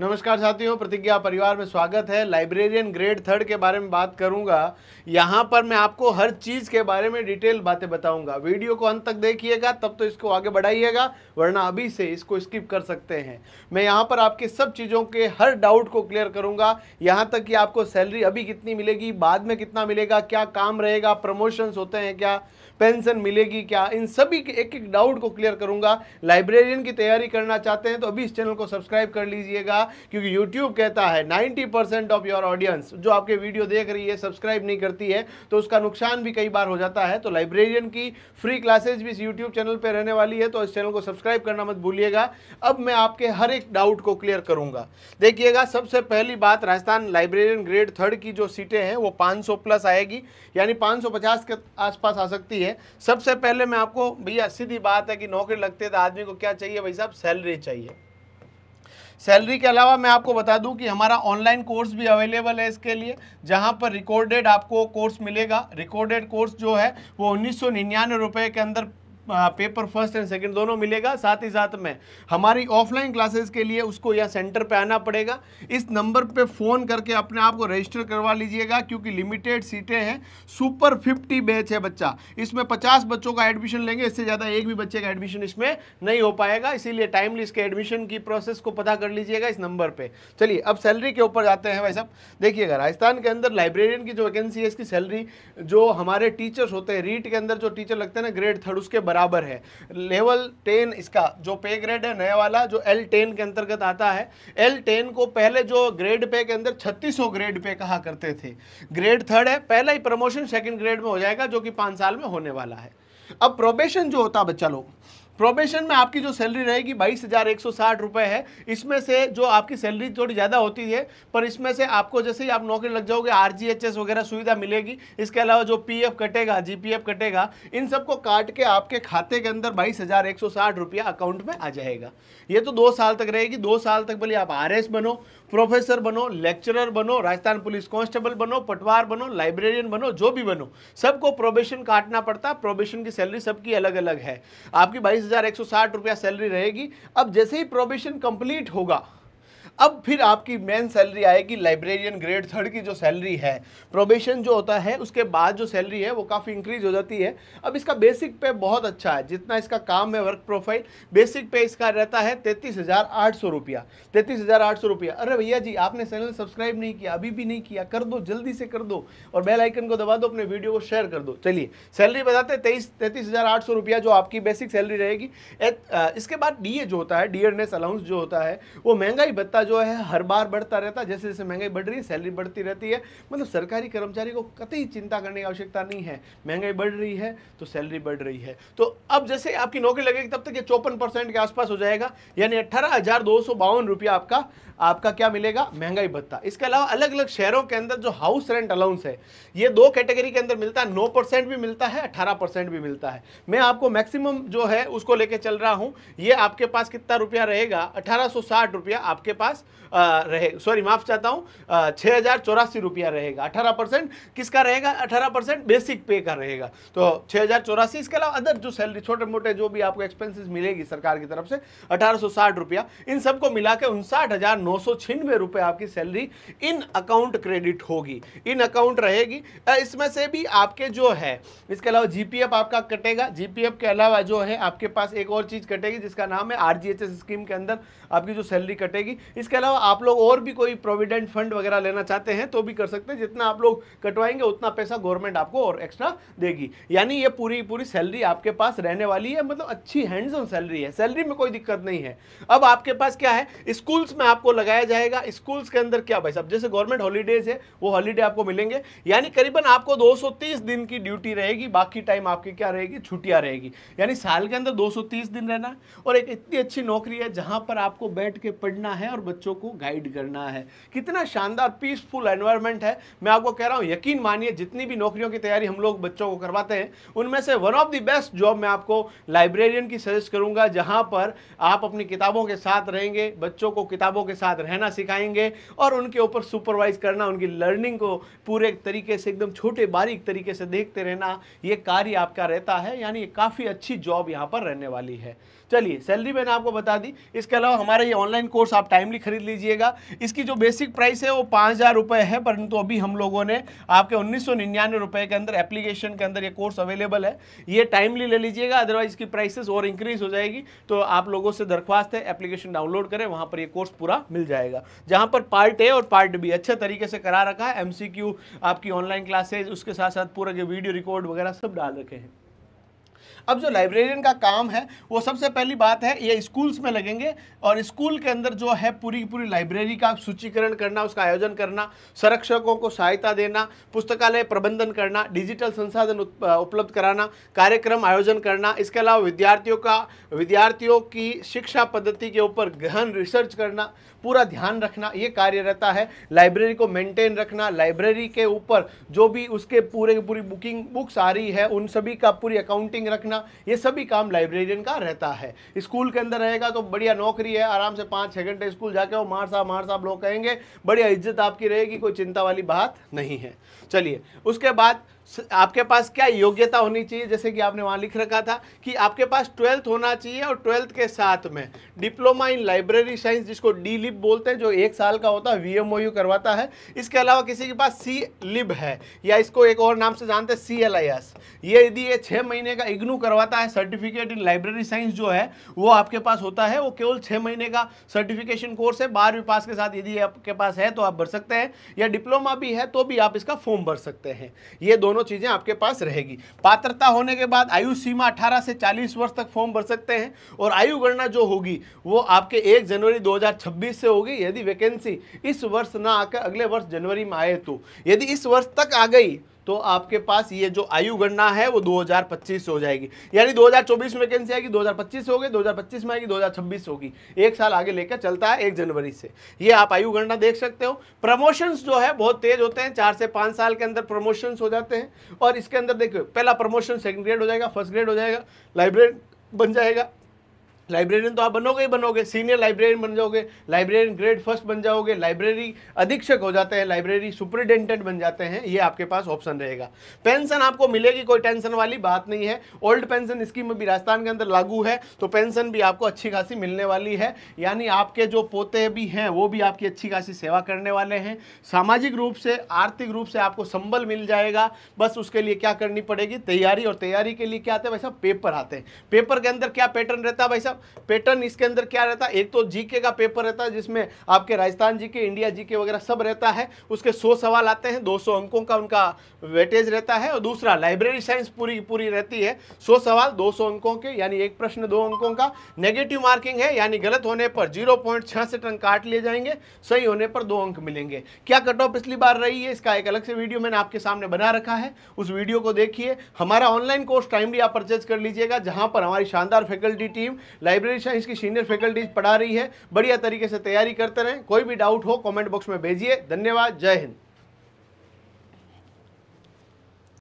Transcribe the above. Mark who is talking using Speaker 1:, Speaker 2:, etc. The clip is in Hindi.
Speaker 1: नमस्कार साथियों प्रतिज्ञा परिवार में स्वागत है लाइब्रेरियन ग्रेड थर्ड के बारे में बात करूंगा यहाँ पर मैं आपको हर चीज़ के बारे में डिटेल बातें बताऊंगा वीडियो को अंत तक देखिएगा तब तो इसको आगे बढ़ाइएगा वरना अभी से इसको स्किप कर सकते हैं मैं यहाँ पर आपके सब चीज़ों के हर डाउट को क्लियर करूँगा यहाँ तक कि आपको सैलरी अभी कितनी मिलेगी बाद में कितना मिलेगा क्या काम रहेगा प्रमोशंस होते हैं क्या पेंशन मिलेगी क्या इन सभी के एक एक डाउट को क्लियर करूँगा लाइब्रेरियन की तैयारी करना चाहते हैं तो अभी इस चैनल को सब्सक्राइब कर लीजिएगा क्योंकि YouTube कहता है 90% परसेंट ऑफ योर ऑडियंस जो आपके वीडियो देख रही है सब्सक्राइब नहीं करती है तो उसका नुकसान भी कई बार हो जाता है तो लाइब्रेरियन की फ्री क्लासेज भी इस यूट्यूब चैनल पर रहने वाली है तो इस चैनल को सब्सक्राइब करना मत भूलिएगा अब मैं आपके हर एक डाउट को क्लियर करूंगा देखिएगा सबसे पहली बात राजस्थान लाइब्रेरियन ग्रेड थर्ड की जो सीटें हैं वो 500 प्लस आएगी यानी 550 के आसपास आ सकती है सबसे पहले मैं आपको भैया सीधी बात है कि नौकरी लगते तो आदमी को क्या चाहिए भाई साहब सैलरी चाहिए सैलरी के अलावा मैं आपको बता दूं कि हमारा ऑनलाइन कोर्स भी अवेलेबल है इसके लिए जहां पर रिकॉर्डेड आपको कोर्स मिलेगा रिकॉर्डेड कोर्स जो है वो उन्नीस सौ के अंदर पेपर फर्स्ट एंड सेकंड दोनों मिलेगा साथ ही साथ में हमारी ऑफलाइन क्लासेस के लिए उसको या सेंटर पे आना पड़ेगा इस नंबर पे फ़ोन करके अपने आप को रजिस्टर करवा लीजिएगा क्योंकि लिमिटेड सीटें हैं सुपर फिफ्टी बैच है बच्चा इसमें पचास बच्चों का एडमिशन लेंगे इससे ज़्यादा एक भी बच्चे का एडमिशन इसमें नहीं हो पाएगा इसीलिए टाइमली इसके एडमिशन की प्रोसेस को पता कर लीजिएगा इस नंबर पर चलिए अब सैलरी के ऊपर जाते हैं भाई साहब देखिएगा राजस्थान के अंदर लाइब्रेरियन की जो वैकेंसी है इसकी सैलरी जो हमारे टीचर्स होते हैं रीट के अंदर जो टीचर लगते हैं ना ग्रेड थर्ड उसके बराबर बराबर है लेवल टेन इसका जो पे ग्रेड है नया वाला जो एल टेन के अंतर्गत आता है एल टेन को पहले जो ग्रेड पे के अंदर छत्तीस ग्रेड पे कहा करते थे ग्रेड थर्ड है पहला ही प्रमोशन सेकेंड ग्रेड में हो जाएगा जो कि पाँच साल में होने वाला है अब प्रोबेशन जो होता है बच्चा लोग प्रोबेशन में आपकी जो सैलरी रहेगी बाईस हज़ार एक सौ साठ रुपये है इसमें से जो आपकी सैलरी थोड़ी ज़्यादा होती है पर इसमें से आपको जैसे ही आप नौकरी लग जाओगे आर जी एच एस वगैरह सुविधा मिलेगी इसके अलावा जो पी एफ कटेगा जी पी एफ कटेगा इन सबको काट के आपके खाते के अंदर बाईस हज़ार एक सौ साठ रुपया अकाउंट में आ जाएगा ये तो दो साल तक रहेगी दो साल तक भले आप आर एस बनो प्रोफेसर बनो लेक्चरर बनो राजस्थान पुलिस कांस्टेबल बनो पटवार बनो लाइब्रेरियन बनो जो भी बनो सबको प्रोबेशन काटना पड़ता प्रोबेशन की सैलरी सबकी अलग अलग है आपकी बाईस हजार एक सौ साठ रुपया सैलरी रहेगी अब जैसे ही प्रोबेशन कंप्लीट होगा अब फिर आपकी मेन सैलरी आएगी लाइब्रेरियन ग्रेड थर्ड की जो सैलरी है प्रोबेशन जो होता है उसके बाद जो सैलरी है वो काफ़ी इंक्रीज हो जाती है अब इसका बेसिक पे बहुत अच्छा है जितना इसका काम है वर्क प्रोफाइल बेसिक पे इसका रहता है तैंतीस हज़ार आठ सौ रुपया तैंतीस हज़ार आठ सौ रुपया अरे भैया जी आपने चैनल सब्सक्राइब नहीं किया अभी भी नहीं किया कर दो जल्दी से कर दो और बेलाइकन को दबा दो अपने वीडियो को शेयर कर दो चलिए सैलरी बताते तेईस तैंतीस हज़ार आठ सौ रुपया जो आपकी बेसिक सैलरी रहेगी इसके बाद डी जो होता है डी एडनेस अलाउंस जो होता है वो महंगाई भत्ता जो है हर बार बढ़ता रहता है जैसे जैसे महंगाई बढ़ रही है सैलरी बढ़ती रहती है मतलब सरकारी कर्मचारी को कतई चिंता करने की आवश्यकता नहीं है महंगाई बढ़ रही है तो सैलरी बढ़ रही है तो अब जैसे आपकी नौकरी लगेगी तब तक ये चौपन परसेंट के आसपास हो जाएगा यानी अट्ठारह हज़ार दो सौ बावन रुपया आपका आपका क्या मिलेगा महंगाई भत्ता इसके अलावा अलग अलग शहरों के अंदर जो हाउस रेंट अलाउंस है ये दो कैटेगरी के अंदर मिलता है नौ परसेंट भी मिलता है अठारह परसेंट भी मिलता है मैं आपको मैक्सिमम जो है उसको लेके चल रहा हूँ ये आपके पास कितना रुपया रहेगा अठारह सौ साठ रुपया आपके पास पचास रहेगा सॉरी माफ चाहता हूँ छः हज़ार चौरासी रुपया रहेगा अठारह परसेंट किसका रहेगा अठारह परसेंट बेसिक पे का रहेगा तो छः हज़ार चौरासी इसके अलावा अदर जो सैलरी छोटे मोटे जो भी आपको एक्सपेंसिस मिलेगी सरकार की तरफ से अठारह सौ साठ रुपया इन सबको मिला के उनसाठ हज़ार नौ सौ छियानवे रुपये आपकी सैलरी इन अकाउंट क्रेडिट होगी इन अकाउंट रहेगी इसमें से भी आपके जो है इसके अलावा जीपीएफ आपका कटेगा जीपीएफ के अलावा जो है आपके पास एक और चीज़ कटेगी जिसका नाम है आर स्कीम के अंदर आपकी जो सैलरी कटेगी इस इसके अलावा आप लोग और भी कोई प्रोविडेंट फंड वगैरह लेना चाहते हैं तो भी कर सकते हैं जितना आप लोग कटवाएंगे उतना पैसा गवर्नमेंट आपको और एक्स्ट्रा देगी यानी ये पूरी पूरी सैलरी आपके पास रहने वाली है मतलब अच्छी हैंड्स ऑन सैलरी है सैलरी में कोई दिक्कत नहीं है अब आपके पास क्या है स्कूल्स में आपको लगाया जाएगा स्कूल्स के अंदर क्या भाई साहब जैसे गवर्नमेंट हॉलीडेज है वो हॉलीडे आपको मिलेंगे यानी करीबन आपको दो दिन की ड्यूटी रहेगी बाकी टाइम आपकी क्या रहेगी छुट्टियाँ रहेगी यानी साल के अंदर दो दिन रहना और एक इतनी अच्छी नौकरी है जहाँ पर आपको बैठ के पढ़ना है और बच्चों को गाइड करना है कितना शानदार पीसफुल एनवायरनमेंट है मैं आपको कह रहा हूँ यकीन मानिए जितनी भी नौकरियों की तैयारी हम लोग बच्चों को करवाते हैं उनमें से one of the best job मैं आपको लाइब्रेरियन की सजेस्ट करूंगा जहाँ पर आप अपनी किताबों के साथ रहेंगे बच्चों को किताबों के साथ रहना सिखाएंगे और उनके ऊपर सुपरवाइज करना उनकी लर्निंग को पूरे तरीके से एकदम छोटे बारीक तरीके से देखते रहना ये कार्य आपका रहता है यानी काफ़ी अच्छी जॉब यहाँ पर रहने वाली है चलिए सैलरी मैंने आपको बता दी इसके अलावा हमारा ये ऑनलाइन कोर्स आप टाइमली खरीद लीजिएगा इसकी जो बेसिक प्राइस है वो पाँच हज़ार रुपये है परंतु अभी हम लोगों ने आपके उन्नीस सौ निन्यानवे रुपये के अंदर एप्लीकेशन के अंदर ये कोर्स अवेलेबल है ये टाइमली ले लीजिएगा अदरवाइज इसकी प्राइसेस और इंक्रीज हो जाएगी तो आप लोगों से दरख्वास्त है एप्लीकेशन डाउनलोड करें वहाँ पर यह कोर्स पूरा मिल जाएगा जहाँ पर पार्ट ए और पार्ट बी अच्छे तरीके से करा रखा है एम आपकी ऑनलाइन क्लासेज उसके साथ साथ पूरा जो वीडियो रिकॉर्ड वगैरह सब डाल रखे हैं अब जो लाइब्रेरियन का काम है वो सबसे पहली बात है ये स्कूल्स में लगेंगे और स्कूल के अंदर जो है पूरी की पूरी लाइब्रेरी का सूचीकरण करना उसका आयोजन करना संरक्षकों को सहायता देना पुस्तकालय प्रबंधन करना डिजिटल संसाधन उपलब्ध कराना कार्यक्रम आयोजन करना इसके अलावा विद्यार्थियों का विद्यार्थियों की शिक्षा पद्धति के ऊपर गहन रिसर्च करना पूरा ध्यान रखना ये कार्य रहता है लाइब्रेरी को मेंटेन रखना लाइब्रेरी के ऊपर जो भी उसके पूरे पूरी बुकिंग बुक्स आ रही है उन सभी का पूरी अकाउंटिंग रखना करना ये सभी काम लाइब्रेरियन का रहता है स्कूल के अंदर रहेगा तो बढ़िया नौकरी है आराम से पाँच छः घंटे स्कूल जाके वो मार साहब मार साहब लोग कहेंगे बढ़िया इज्जत आपकी रहेगी कोई चिंता वाली बात नहीं है चलिए उसके बाद आपके पास क्या योग्यता होनी चाहिए जैसे कि आपने वहाँ लिख रखा था कि आपके पास ट्वेल्थ होना चाहिए और ट्वेल्थ के साथ में डिप्लोमा इन लाइब्रेरी साइंस जिसको डी लिप बोलते हैं जो एक साल का होता है वी करवाता है इसके अलावा किसी के पास सी लिब है या इसको एक और नाम से जानते हैं सी एल आई एस ये यदि ये छः महीने का इग्नू करवाता है सर्टिफिकेट इन लाइब्रेरी साइंस जो है वो आपके पास होता है वो केवल छः महीने का सर्टिफिकेशन कोर्स है बारहवीं पास के साथ यदि आपके पास है तो आप भर सकते हैं या डिप्लोमा भी है तो भी आप इसका फॉर्म भर सकते हैं ये दोनों दोनों चीज़ें आपके पास रहेगी पात्रता होने के बाद आयु सीमा अठारह से चालीस वर्ष तक फॉर्म भर सकते हैं और आयु गणना जो होगी वो आपके एक जनवरी 2026 से होगी यदि वैकेंसी इस वर्ष ना आकर अगले वर्ष जनवरी में आए तो यदि इस वर्ष तक आ गई तो आपके पास ये जो आयु गणना है वो 2025 से हो जाएगी यानी 2024 में वैकेंसी आएगी 2025 से होगी 2025 में आएगी 2026 होगी एक साल आगे लेकर चलता है एक जनवरी से ये आप आयु गणना देख सकते हो प्रमोशंस जो है बहुत तेज होते हैं चार से पाँच साल के अंदर प्रमोशंस हो जाते हैं और इसके अंदर देखो पहला प्रमोशन सेकेंड ग्रेड हो जाएगा फर्स्ट ग्रेड हो जाएगा लाइब्रेरी बन जाएगा लाइब्रेरियन तो आप बनोगे ही बनोगे सीनियर लाइब्रेरियन बन जाओगे लाइब्रेरियन ग्रेड फर्स्ट बन जाओगे लाइब्रेरी अधीक्षक हो जाते हैं लाइब्रेरी सुपरिटेंडेंट बन जाते हैं ये आपके पास ऑप्शन रहेगा पेंशन आपको मिलेगी कोई टेंशन वाली बात नहीं है ओल्ड पेंशन स्कीम भी राजस्थान के अंदर लागू है तो पेंशन भी आपको अच्छी खासी मिलने वाली है यानी आपके जो पोते भी हैं वो भी आपकी अच्छी खासी सेवा करने वाले हैं सामाजिक रूप से आर्थिक रूप से आपको संबल मिल जाएगा बस उसके लिए क्या करनी पड़ेगी तैयारी और तैयारी के लिए क्या आते हैं भाई साहब पेपर आते हैं पेपर के अंदर क्या पैटर्न रहता है भाई साहब पैटर्न इसके अंदर क्या रहता है एक तो जीके का पेपर रहता है जिसमें आपके राजस्थान जीके इंडिया जीके वगैरह सब रहता है उसके सौ सवाल आते हैं 200 अंकों का उनका वेटेज रहता है और दूसरा लाइब्रेरी साइंस पूरी पूरी रहती है सौ सवाल 200 अंकों के यानी एक प्रश्न दो अंकों का नेगेटिव मार्किंग है यानी गलत होने पर जीरो अंक काट लिए जाएंगे सही होने पर दो अंक मिलेंगे क्या कट ऑफ पिछली बार रही है इसका एक अलग से वीडियो मैंने आपके सामने बना रखा है उस वीडियो को देखिए हमारा ऑनलाइन कोर्स टाइमली आप परचेज कर लीजिएगा जहां पर हमारी शानदार फैकल्टी टीम लाइब्रेरी साइंस की सीनियर फैकल्टीज पढ़ा रही है बढ़िया तरीके से तैयारी करते रहें कोई भी डाउट हो कॉमेंट बॉक्स में भेजिए धन्यवाद जय हिंद